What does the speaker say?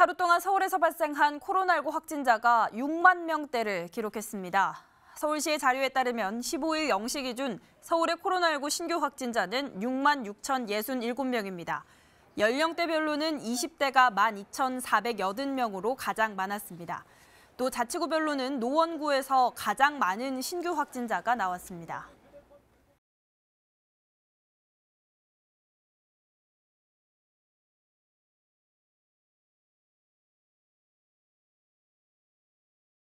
하루 동안 서울에서 발생한 코로나19 확진자가 6만 명대를 기록했습니다. 서울시의 자료에 따르면 15일 0시 기준 서울의 코로나19 신규 확진자는 6만 6,067명입니다. 연령대별로는 20대가 12,480명으로 가장 많았습니다. 또 자치구별로는 노원구에서 가장 많은 신규 확진자가 나왔습니다.